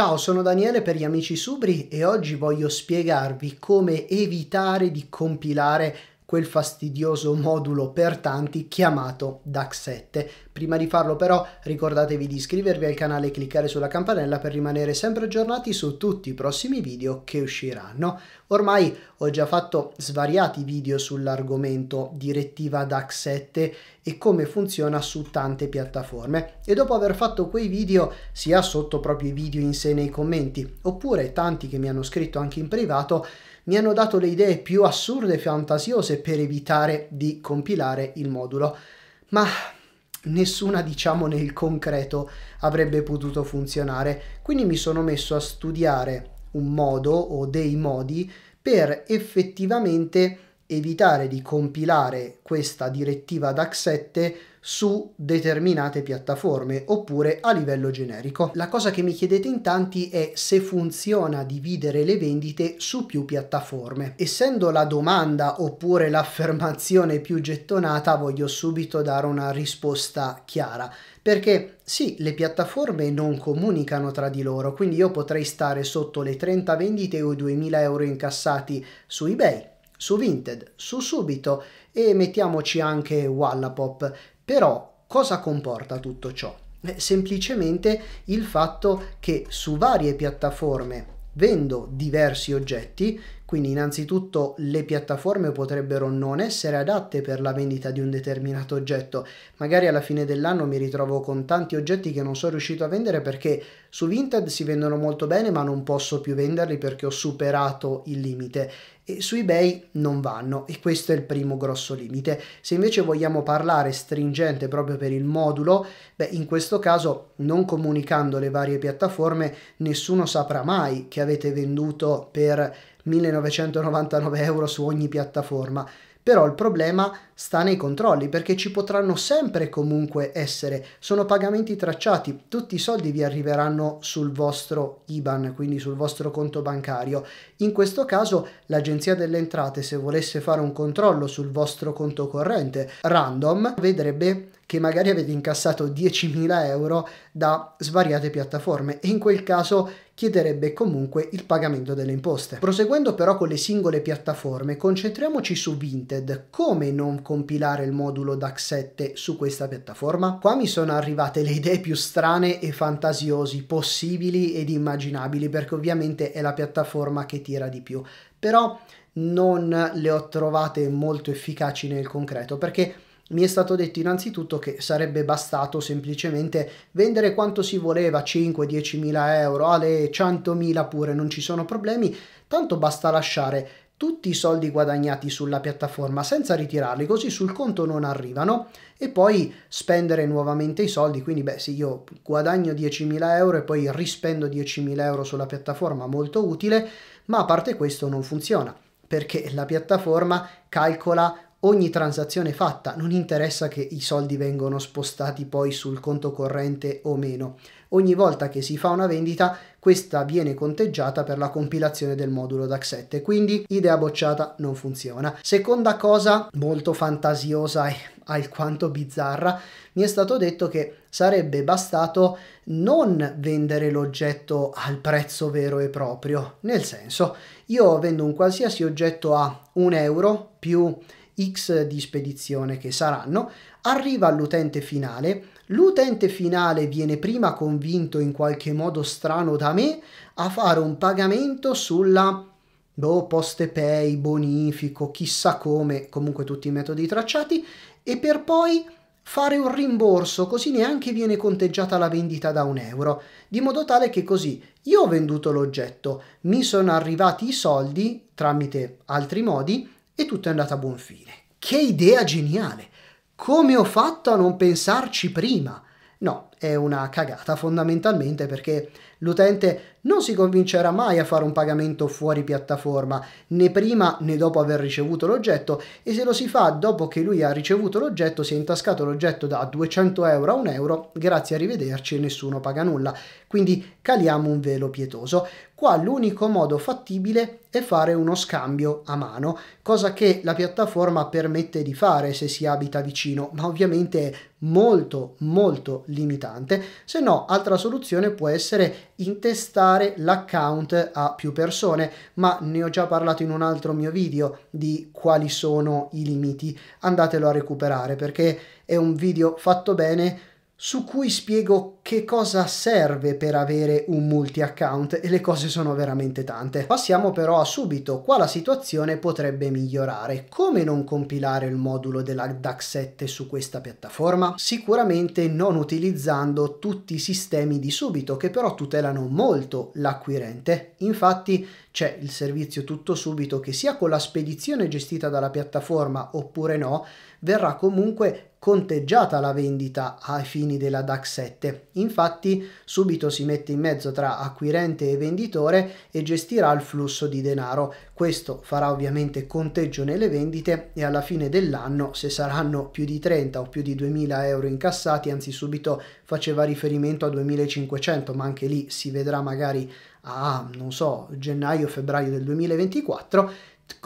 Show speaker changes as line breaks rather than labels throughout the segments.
Ciao, sono Daniele per gli amici Subri e oggi voglio spiegarvi come evitare di compilare quel fastidioso modulo per tanti chiamato DAX7. Prima di farlo però ricordatevi di iscrivervi al canale e cliccare sulla campanella per rimanere sempre aggiornati su tutti i prossimi video che usciranno. Ormai ho già fatto svariati video sull'argomento direttiva DAX7 e come funziona su tante piattaforme e dopo aver fatto quei video sia sotto proprio i video in sé nei commenti oppure tanti che mi hanno scritto anche in privato mi hanno dato le idee più assurde e fantasiose per evitare di compilare il modulo, ma nessuna diciamo nel concreto avrebbe potuto funzionare, quindi mi sono messo a studiare un modo o dei modi per effettivamente evitare di compilare questa direttiva DAC 7 su determinate piattaforme oppure a livello generico. La cosa che mi chiedete in tanti è se funziona dividere le vendite su più piattaforme. Essendo la domanda oppure l'affermazione più gettonata voglio subito dare una risposta chiara perché sì, le piattaforme non comunicano tra di loro, quindi io potrei stare sotto le 30 vendite o i 2000 euro incassati su eBay, su Vinted, su Subito e mettiamoci anche Wallapop però cosa comporta tutto ciò? Beh, semplicemente il fatto che su varie piattaforme vendo diversi oggetti, quindi innanzitutto le piattaforme potrebbero non essere adatte per la vendita di un determinato oggetto. Magari alla fine dell'anno mi ritrovo con tanti oggetti che non sono riuscito a vendere perché su Vinted si vendono molto bene ma non posso più venderli perché ho superato il limite e su eBay non vanno e questo è il primo grosso limite. Se invece vogliamo parlare stringente proprio per il modulo, beh in questo caso non comunicando le varie piattaforme nessuno saprà mai che avete venduto per 1999 euro su ogni piattaforma. Però il problema sta nei controlli perché ci potranno sempre comunque essere, sono pagamenti tracciati, tutti i soldi vi arriveranno sul vostro IBAN, quindi sul vostro conto bancario. In questo caso l'agenzia delle entrate se volesse fare un controllo sul vostro conto corrente random vedrebbe che magari avete incassato 10.000 euro da svariate piattaforme e in quel caso chiederebbe comunque il pagamento delle imposte. Proseguendo però con le singole piattaforme, concentriamoci su Vinted. Come non compilare il modulo DAX7 su questa piattaforma? Qua mi sono arrivate le idee più strane e fantasiosi possibili ed immaginabili, perché ovviamente è la piattaforma che tira di più. Però non le ho trovate molto efficaci nel concreto, perché mi è stato detto innanzitutto che sarebbe bastato semplicemente vendere quanto si voleva, 5-10 mila euro, alle 100 mila pure, non ci sono problemi, tanto basta lasciare tutti i soldi guadagnati sulla piattaforma senza ritirarli, così sul conto non arrivano e poi spendere nuovamente i soldi, quindi beh se io guadagno 10.000 euro e poi rispendo 10.000 euro sulla piattaforma molto utile, ma a parte questo non funziona perché la piattaforma calcola ogni transazione fatta, non interessa che i soldi vengano spostati poi sul conto corrente o meno. Ogni volta che si fa una vendita, questa viene conteggiata per la compilazione del modulo DAX7, quindi idea bocciata non funziona. Seconda cosa molto fantasiosa e alquanto bizzarra, mi è stato detto che sarebbe bastato non vendere l'oggetto al prezzo vero e proprio, nel senso io vendo un qualsiasi oggetto a un euro più X di spedizione che saranno, arriva all'utente finale, l'utente finale viene prima convinto in qualche modo strano da me a fare un pagamento sulla boh, poste pay, bonifico, chissà come, comunque tutti i metodi tracciati, e per poi fare un rimborso, così neanche viene conteggiata la vendita da un euro, di modo tale che così io ho venduto l'oggetto, mi sono arrivati i soldi tramite altri modi, e tutto è andato a buon fine. Che idea geniale! Come ho fatto a non pensarci prima? No, è una cagata fondamentalmente perché l'utente non si convincerà mai a fare un pagamento fuori piattaforma né prima né dopo aver ricevuto l'oggetto e se lo si fa dopo che lui ha ricevuto l'oggetto si è intascato l'oggetto da 200 euro a 1 euro grazie arrivederci nessuno paga nulla quindi caliamo un velo pietoso qua l'unico modo fattibile è fare uno scambio a mano cosa che la piattaforma permette di fare se si abita vicino ma ovviamente è molto molto limitato importante, se no altra soluzione può essere intestare l'account a più persone, ma ne ho già parlato in un altro mio video di quali sono i limiti, andatelo a recuperare perché è un video fatto bene su cui spiego che cosa serve per avere un multi-account e le cose sono veramente tante. Passiamo però a subito qua la situazione potrebbe migliorare. Come non compilare il modulo della DAX 7 su questa piattaforma? Sicuramente non utilizzando tutti i sistemi di subito che però tutelano molto l'acquirente. Infatti c'è il servizio tutto subito che sia con la spedizione gestita dalla piattaforma oppure no, verrà comunque conteggiata la vendita ai fini della DAX 7. Infatti subito si mette in mezzo tra acquirente e venditore e gestirà il flusso di denaro. Questo farà ovviamente conteggio nelle vendite e alla fine dell'anno se saranno più di 30 o più di 2000 euro incassati, anzi subito faceva riferimento a 2500 ma anche lì si vedrà magari a, non so, gennaio-febbraio del 2024,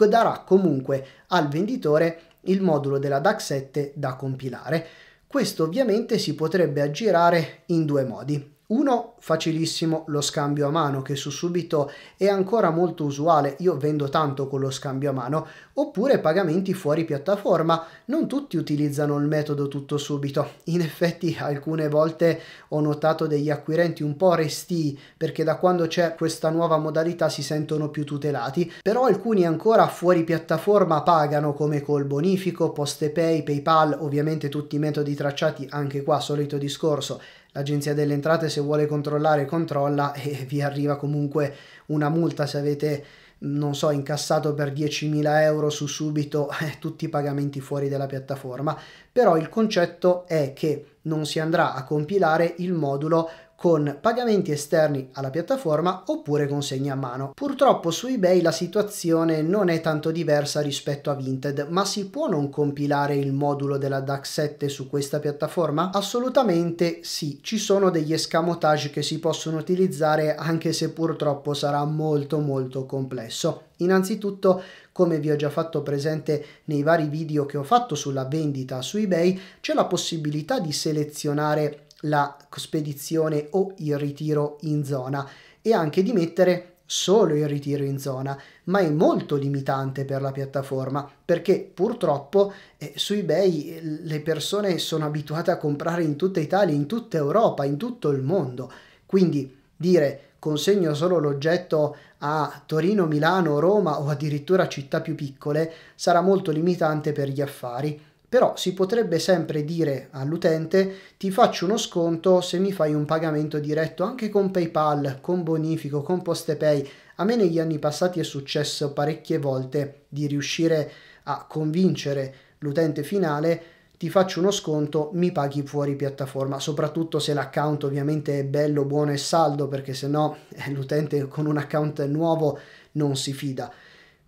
darà comunque al venditore il modulo della DAC 7 da compilare. Questo ovviamente si potrebbe aggirare in due modi. Uno, facilissimo lo scambio a mano, che su Subito è ancora molto usuale, io vendo tanto con lo scambio a mano, oppure pagamenti fuori piattaforma, non tutti utilizzano il metodo tutto subito. In effetti alcune volte ho notato degli acquirenti un po' resti perché da quando c'è questa nuova modalità si sentono più tutelati, però alcuni ancora fuori piattaforma pagano come col bonifico, poste pay, PayPal, ovviamente tutti i metodi tracciati, anche qua solito discorso l'agenzia delle entrate se vuole controllare controlla e vi arriva comunque una multa se avete non so, incassato per 10.000 euro su subito eh, tutti i pagamenti fuori della piattaforma, però il concetto è che non si andrà a compilare il modulo con pagamenti esterni alla piattaforma oppure consegne a mano. Purtroppo su eBay la situazione non è tanto diversa rispetto a Vinted, ma si può non compilare il modulo della DAX 7 su questa piattaforma? Assolutamente sì, ci sono degli escamotage che si possono utilizzare anche se purtroppo sarà molto molto complesso. Innanzitutto, come vi ho già fatto presente nei vari video che ho fatto sulla vendita su eBay, c'è la possibilità di selezionare la spedizione o il ritiro in zona e anche di mettere solo il ritiro in zona, ma è molto limitante per la piattaforma perché purtroppo eh, su eBay le persone sono abituate a comprare in tutta Italia, in tutta Europa, in tutto il mondo. Quindi dire consegno solo l'oggetto a Torino, Milano, Roma o addirittura città più piccole sarà molto limitante per gli affari però si potrebbe sempre dire all'utente ti faccio uno sconto se mi fai un pagamento diretto anche con PayPal, con bonifico, con PostePay. A me negli anni passati è successo parecchie volte di riuscire a convincere l'utente finale ti faccio uno sconto, mi paghi fuori piattaforma, soprattutto se l'account ovviamente è bello, buono e saldo, perché sennò eh, l'utente con un account nuovo non si fida.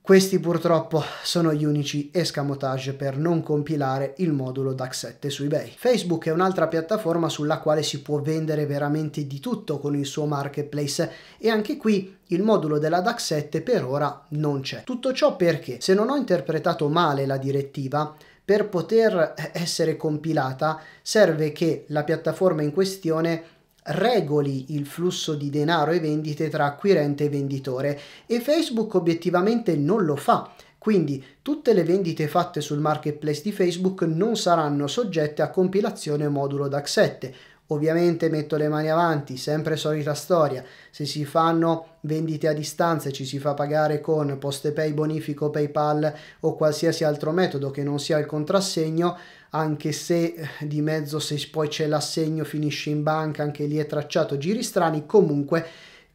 Questi purtroppo sono gli unici escamotage per non compilare il modulo dax 7 su eBay. Facebook è un'altra piattaforma sulla quale si può vendere veramente di tutto con il suo marketplace e anche qui il modulo della dax 7 per ora non c'è. Tutto ciò perché, se non ho interpretato male la direttiva, per poter eh, essere compilata serve che la piattaforma in questione regoli il flusso di denaro e vendite tra acquirente e venditore e Facebook obiettivamente non lo fa. Quindi tutte le vendite fatte sul marketplace di Facebook non saranno soggette a compilazione modulo DAX7, Ovviamente metto le mani avanti, sempre solita storia, se si fanno vendite a distanza e ci si fa pagare con PostePay, bonifico, PayPal o qualsiasi altro metodo che non sia il contrassegno, anche se eh, di mezzo se poi c'è l'assegno finisce in banca, anche lì è tracciato giri strani, comunque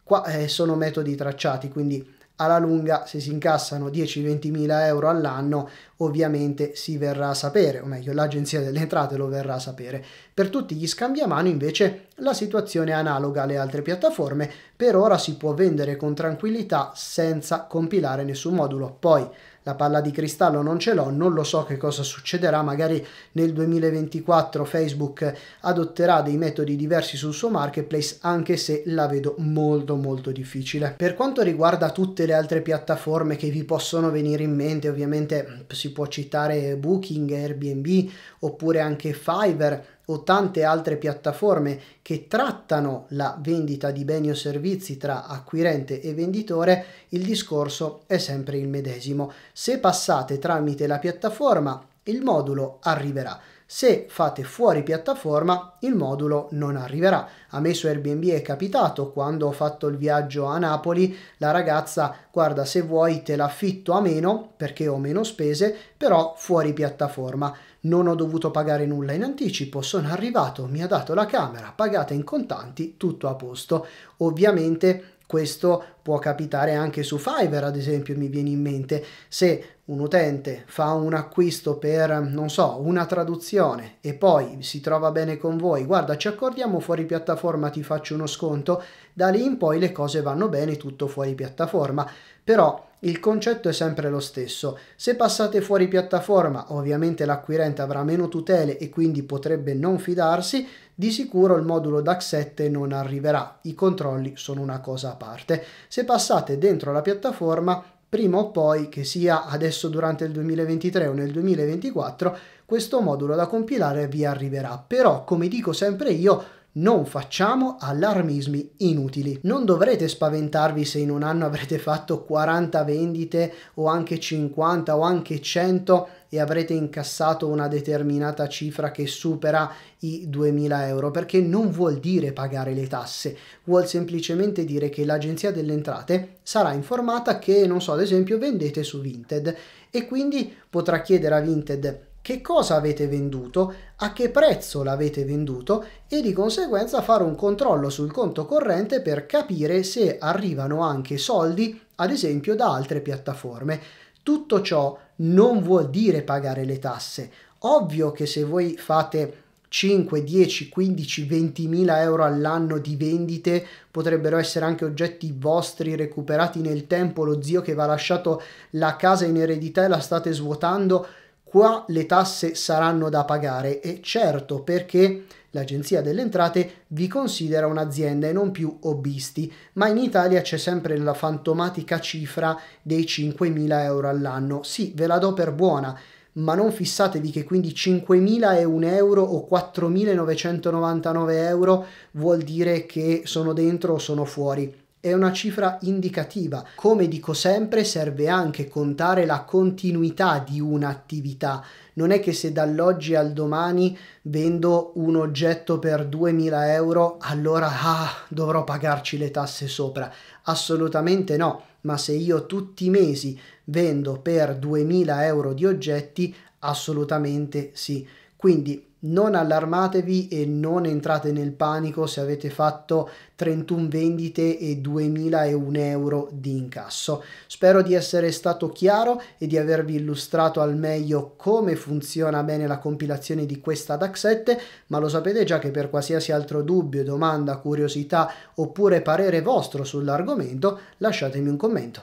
qua eh, sono metodi tracciati, quindi alla lunga se si incassano 10-20 mila euro all'anno ovviamente si verrà a sapere, o meglio l'agenzia delle entrate lo verrà a sapere. Per tutti gli scambiamano invece la situazione è analoga alle altre piattaforme, per ora si può vendere con tranquillità senza compilare nessun modulo. Poi la palla di cristallo non ce l'ho, non lo so che cosa succederà, magari nel 2024 Facebook adotterà dei metodi diversi sul suo marketplace anche se la vedo molto molto difficile. Per quanto riguarda tutte le altre piattaforme che vi possono venire in mente, ovviamente si può citare Booking, Airbnb oppure anche Fiverr, o tante altre piattaforme che trattano la vendita di beni o servizi tra acquirente e venditore, il discorso è sempre il medesimo. Se passate tramite la piattaforma, il modulo arriverà. Se fate fuori piattaforma il modulo non arriverà. A me su Airbnb è capitato quando ho fatto il viaggio a Napoli, la ragazza guarda se vuoi te l'affitto a meno perché ho meno spese, però fuori piattaforma. Non ho dovuto pagare nulla in anticipo, sono arrivato, mi ha dato la camera, pagata in contanti, tutto a posto. Ovviamente questo può capitare anche su Fiverr, ad esempio, mi viene in mente, se un utente fa un acquisto per, non so, una traduzione e poi si trova bene con voi, guarda, ci accordiamo fuori piattaforma, ti faccio uno sconto, da lì in poi le cose vanno bene, tutto fuori piattaforma, però il concetto è sempre lo stesso. Se passate fuori piattaforma, ovviamente l'acquirente avrà meno tutele e quindi potrebbe non fidarsi, di sicuro il modulo DAC7 non arriverà, i controlli sono una cosa a parte. Se passate dentro la piattaforma, prima o poi, che sia adesso durante il 2023 o nel 2024, questo modulo da compilare vi arriverà. Però, come dico sempre io, non facciamo allarmismi inutili. Non dovrete spaventarvi se in un anno avrete fatto 40 vendite o anche 50 o anche 100 e avrete incassato una determinata cifra che supera i 2000 euro perché non vuol dire pagare le tasse vuol semplicemente dire che l'agenzia delle entrate sarà informata che non so ad esempio vendete su Vinted e quindi potrà chiedere a Vinted che cosa avete venduto, a che prezzo l'avete venduto e di conseguenza fare un controllo sul conto corrente per capire se arrivano anche soldi, ad esempio, da altre piattaforme. Tutto ciò non vuol dire pagare le tasse. Ovvio che se voi fate 5, 10, 15, 20 mila euro all'anno di vendite potrebbero essere anche oggetti vostri recuperati nel tempo, lo zio che va lasciato la casa in eredità e la state svuotando, qua le tasse saranno da pagare e certo perché l'Agenzia delle Entrate vi considera un'azienda e non più hobbisti, ma in Italia c'è sempre la fantomatica cifra dei 5.000 euro all'anno. Sì, ve la do per buona, ma non fissatevi che quindi 5.000 è un euro o 4.999 euro vuol dire che sono dentro o sono fuori è una cifra indicativa. Come dico sempre, serve anche contare la continuità di un'attività. Non è che se dall'oggi al domani vendo un oggetto per 2000 euro, allora ah, dovrò pagarci le tasse sopra. Assolutamente no. Ma se io tutti i mesi vendo per 2000 euro di oggetti, assolutamente sì. Quindi non allarmatevi e non entrate nel panico se avete fatto 31 vendite e 2001 euro di incasso. Spero di essere stato chiaro e di avervi illustrato al meglio come funziona bene la compilazione di questa DAX 7, ma lo sapete già che per qualsiasi altro dubbio, domanda, curiosità oppure parere vostro sull'argomento lasciatemi un commento.